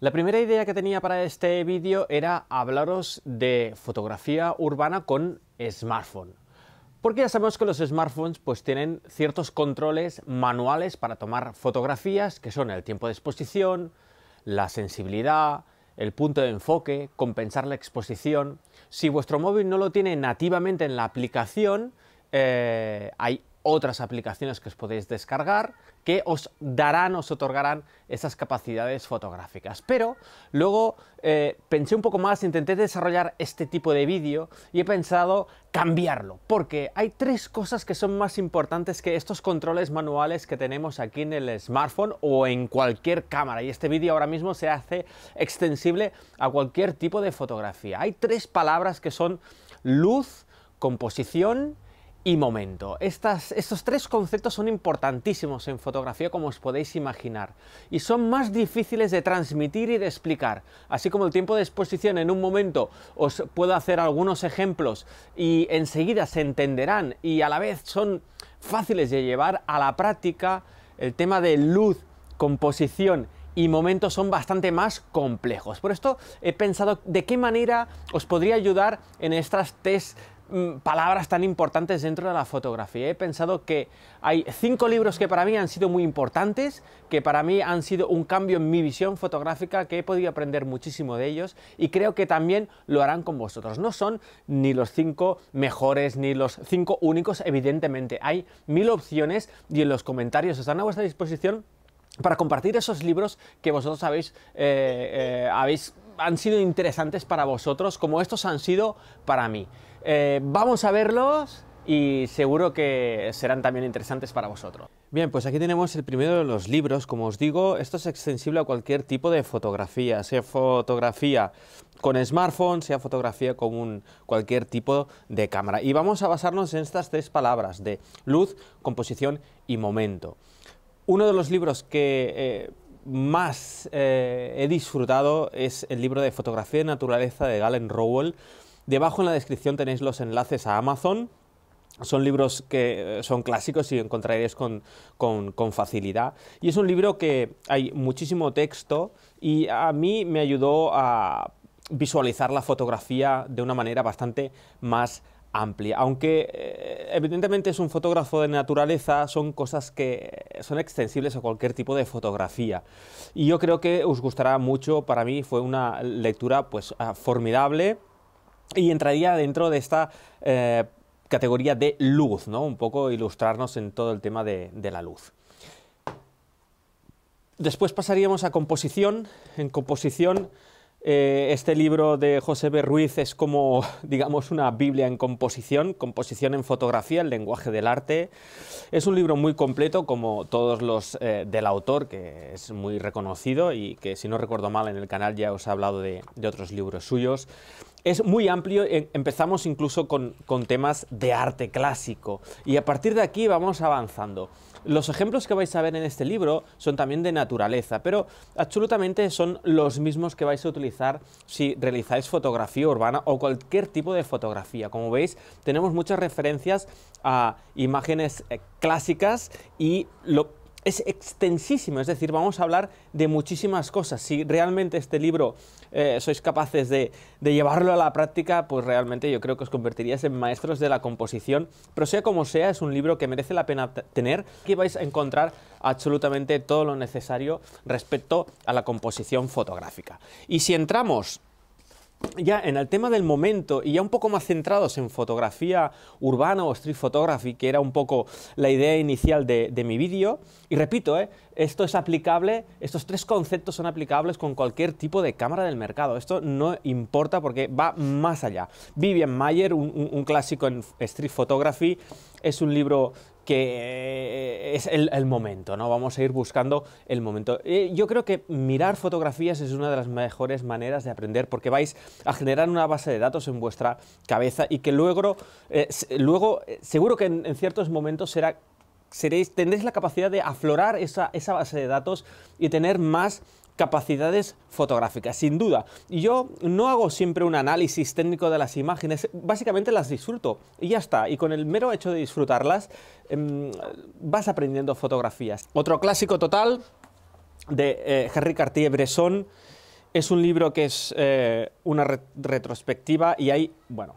La primera idea que tenía para este vídeo era hablaros de fotografía urbana con smartphone. Porque ya sabemos que los smartphones pues tienen ciertos controles manuales para tomar fotografías, que son el tiempo de exposición, la sensibilidad, el punto de enfoque, compensar la exposición. Si vuestro móvil no lo tiene nativamente en la aplicación, eh, hay otras aplicaciones que os podéis descargar que os darán, os otorgarán esas capacidades fotográficas. Pero luego eh, pensé un poco más, intenté desarrollar este tipo de vídeo y he pensado cambiarlo, porque hay tres cosas que son más importantes que estos controles manuales que tenemos aquí en el smartphone o en cualquier cámara. Y este vídeo ahora mismo se hace extensible a cualquier tipo de fotografía. Hay tres palabras que son luz, composición, y momento. Estas, estos tres conceptos son importantísimos en fotografía como os podéis imaginar y son más difíciles de transmitir y de explicar. Así como el tiempo de exposición en un momento os puedo hacer algunos ejemplos y enseguida se entenderán y a la vez son fáciles de llevar a la práctica. El tema de luz, composición y momento son bastante más complejos. Por esto he pensado de qué manera os podría ayudar en estas tres Mm, palabras tan importantes dentro de la fotografía. He pensado que hay cinco libros que para mí han sido muy importantes, que para mí han sido un cambio en mi visión fotográfica, que he podido aprender muchísimo de ellos y creo que también lo harán con vosotros. No son ni los cinco mejores ni los cinco únicos, evidentemente. Hay mil opciones y en los comentarios están a vuestra disposición para compartir esos libros que vosotros habéis, eh, eh, habéis han sido interesantes para vosotros como estos han sido para mí. Eh, vamos a verlos y seguro que serán también interesantes para vosotros. Bien, pues aquí tenemos el primero de los libros, como os digo, esto es extensible a cualquier tipo de fotografía, sea fotografía con smartphone, sea fotografía con cualquier tipo de cámara. Y vamos a basarnos en estas tres palabras de luz, composición y momento. Uno de los libros que... Eh, más eh, he disfrutado es el libro de fotografía y naturaleza de Galen Rowell. Debajo en la descripción tenéis los enlaces a Amazon. Son libros que eh, son clásicos y encontraréis con facilidad. Y es un libro que hay muchísimo texto y a mí me ayudó a visualizar la fotografía de una manera bastante más amplia. Aunque eh, evidentemente es un fotógrafo de naturaleza, son cosas que son extensibles a cualquier tipo de fotografía. Y yo creo que os gustará mucho. Para mí fue una lectura pues ah, formidable y entraría dentro de esta eh, categoría de luz, ¿no? Un poco ilustrarnos en todo el tema de, de la luz. Después pasaríamos a composición. En composición eh, este libro de José B. Ruiz es como, digamos, una Biblia en composición, composición en fotografía, el lenguaje del arte. Es un libro muy completo, como todos los eh, del autor, que es muy reconocido y que, si no recuerdo mal, en el canal ya os he hablado de otros libros suyos es muy amplio. Eh, empezamos incluso con, temas de arte clásico y a partir de aquí vamos avanzando. Los ejemplos que vais a ver en este libro son también de naturaleza, pero absolutamente son los mismos que vais a utilizar si realizáis fotografía urbana o cualquier tipo de fotografía. Como veis, tenemos muchas referencias a imágenes eh, clásicas y lo, es extensísimo, es decir, vamos a hablar de muchísimas cosas. Si realmente este libro eh, sois capaces de, llevarlo a la práctica, pues realmente yo creo que os convertiríais en maestros de la composición. Pero sea como sea, es un libro que merece la pena tener. y vais a encontrar absolutamente todo lo necesario respecto a la composición fotográfica. Y si entramos ya en el tema del momento y ya un poco más centrados en fotografía urbana o street photography, que era un poco la idea inicial de, mi vídeo, y repito, eh, esto es aplicable, estos tres conceptos son aplicables con cualquier tipo de cámara del mercado, esto no importa porque va más allá. Vivian Mayer, un clásico en street photography, es un libro que eh, es el, momento, ¿no? Vamos a ir buscando el momento. Eh, yo creo que mirar fotografías es una de las mejores maneras de aprender porque vais a generar una base de datos en vuestra cabeza y que luego, eh, seguro que en, ciertos momentos será, seréis, tendréis la capacidad de aflorar esa, esa base de datos y tener más capacidades fotográficas, sin duda. yo no hago siempre un análisis técnico de las imágenes, básicamente las disfruto y ya está. Y con el mero hecho de disfrutarlas, em, vas aprendiendo fotografías. Otro clásico total de Henry eh, Henri Cartier-Bresson es un libro que es eh, una retrospectiva y hay, bueno,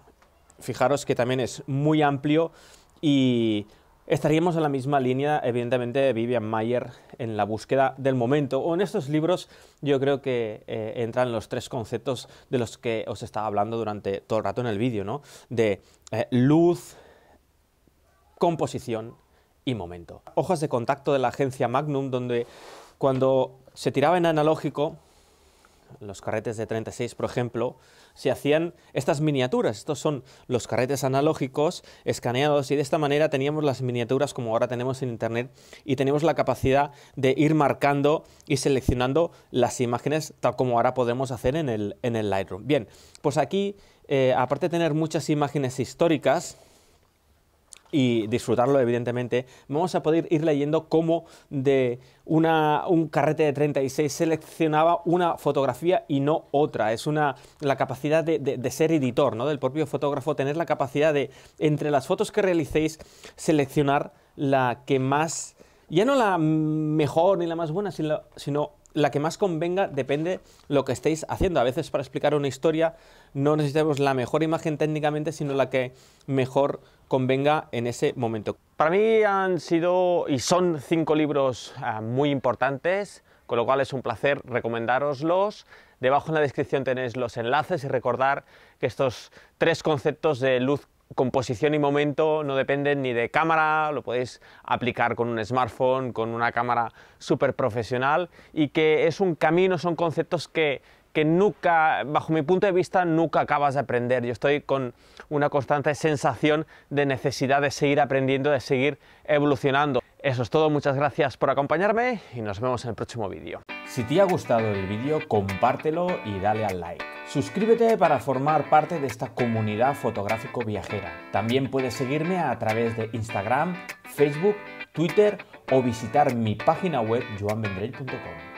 fijaros que también es muy amplio y Estaríamos en la misma línea, evidentemente, de Vivian Mayer en la búsqueda del momento. O en estos libros yo creo que eh, entran los tres conceptos de los que os estaba hablando durante todo el rato en el vídeo, ¿no? De eh, luz, composición y momento. Hojas de contacto de la agencia Magnum, donde cuando se tiraba en analógico, los carretes de 36, por ejemplo, se hacían estas miniaturas. Estos son los carretes analógicos escaneados y de esta manera teníamos las miniaturas como ahora tenemos en Internet y tenemos la capacidad de ir marcando y seleccionando las imágenes tal como ahora podemos hacer en el, Lightroom. Bien, pues aquí, eh, aparte de tener muchas imágenes históricas, y disfrutarlo, evidentemente, vamos a poder ir leyendo cómo de un carrete de 36 seleccionaba una fotografía y no otra. Es una, la capacidad de, ser editor, ¿no? del propio fotógrafo, tener la capacidad de, entre las fotos que realicéis, seleccionar la que más, ya no la mejor ni la más buena, sino, sino la que más convenga depende lo que estéis haciendo. A veces para explicar una historia no necesitamos la mejor imagen técnicamente, sino la que mejor convenga en ese momento. Para mí han sido y son cinco libros eh, muy importantes, con lo cual es un placer recomendároslos. Debajo en la descripción tenéis los enlaces y recordar que estos tres conceptos de luz, composición y momento no dependen ni de cámara, lo podéis aplicar con un smartphone, con una cámara súper profesional y que es un camino, son conceptos que, que nunca, bajo mi punto de vista, nunca acabas de aprender. Yo estoy con una constante sensación de necesidad de seguir aprendiendo, de seguir evolucionando. Eso es todo, muchas gracias por acompañarme y nos vemos en el próximo vídeo. Si te ha gustado el vídeo, compártelo y dale al like. Suscríbete para formar parte de esta comunidad fotográfico viajera. También puedes seguirme a través de Instagram, Facebook, Twitter o visitar mi página web joanvendrell.com.